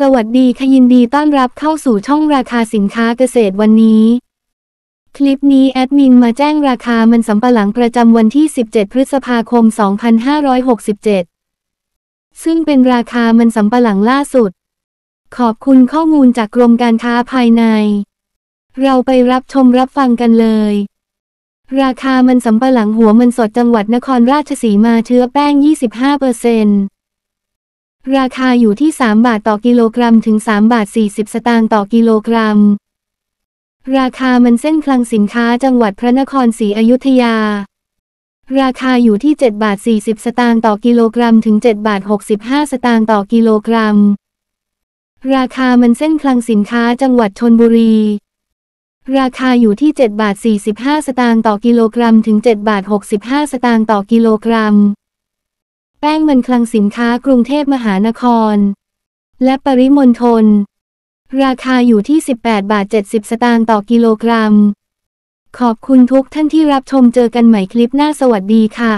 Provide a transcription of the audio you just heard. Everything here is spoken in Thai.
สวัสดีค่ะยินดีต้อนรับเข้าสู่ช่องราคาสินค้าเกษตรวันนี้ คลิปนี้แอดมินมาแจ้งราคามันสำปะหลังประจำวันที่ 17 พฤษภาคม 2567 ซึ่งเป็นราคามันสำปะหลังล่าสุด ขอบคุณข้อมูลจากกรมการค้าภายใน เราไปรับชมรับฟังกันเลย ราคามันสำปะหลังหัวมันสดจังหวัดนครราชสีมาเชื้อแป้ง 25%ราคาอยู่ที่ 3 บาทต่อกิโลกรัมถึง3บาท 40 สตางค์ต่อกิโลกรัม ราคามันเส้นคลังสินค้าจังหวัดพระนครศรีอยุธยา ราคาอยู่ที่ 7 บาท 40 สตางค์ต่อกิโลกรัมถึง 7 บาท 65 สตางค์ต่อกิโลกรัม ราคามันเส้นคลังสินค้าจังหวัดชนบุรี ราคาอยู่ที่ 7 บาท 45 สตางค์ต่อกิโลกรัมถึง 7 บาท 65 สตางค์ต่อกิโลกรัมแป้งมันคลังสินค้ากรุงเทพมหานคร และปริมณฑลราคาอยู่ที่ 18 บาท 70 สตางค์ต่อกิโลกรัม ขอบคุณทุกท่านที่รับชมเจอกันใหม่คลิปหน้าสวัสดีค่ะ